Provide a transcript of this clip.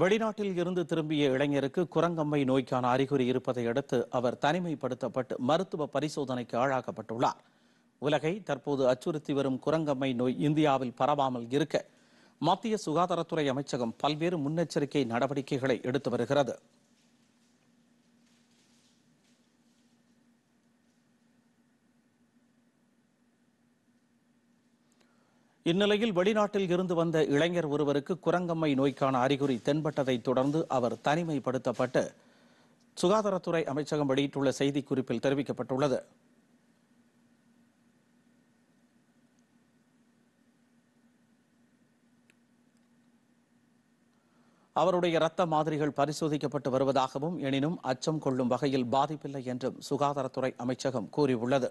வெளிநாட்டில் இருந்து திரும்பிய இளைஞருக்கு குரங்கம்மை நோய்க்கான அறிகுறி இருப்பதை அடுத்து அவர் தனிமைப்படுத்தப்பட்டு மருத்துவ பரிசோதனைக்கு ஆளாக்கப்பட்டுள்ளார் உலகை தற்போது அச்சுறுத்தி வரும் குரங்கம்மை நோய் இந்தியாவில் பரவாமல் இருக்க மத்திய சுகாதாரத்துறை அமைச்சகம் பல்வேறு முன்னெச்சரிக்கை நடவடிக்கைகளை எடுத்து வருகிறது இந்நிலையில் வெளிநாட்டில் இருந்து வந்த இளைஞர் ஒருவருக்கு குரங்கம்மை நோய்க்கான அறிகுறி தென்பட்டதை தொடர்ந்து அவர் தனிமைப்படுத்தப்பட்டு சுகாதாரத்துறை அமைச்சகம் வெளியிட்டுள்ள செய்திக்குறிப்பில் தெரிவிக்கப்பட்டுள்ளது அவருடைய இரத்த மாதிரிகள் பரிசோதிக்கப்பட்டு வருவதாகவும் எனினும் அச்சம் கொள்ளும் வகையில் பாதிப்பில்லை என்றும் சுகாதாரத்துறை அமைச்சகம் கூறியுள்ளது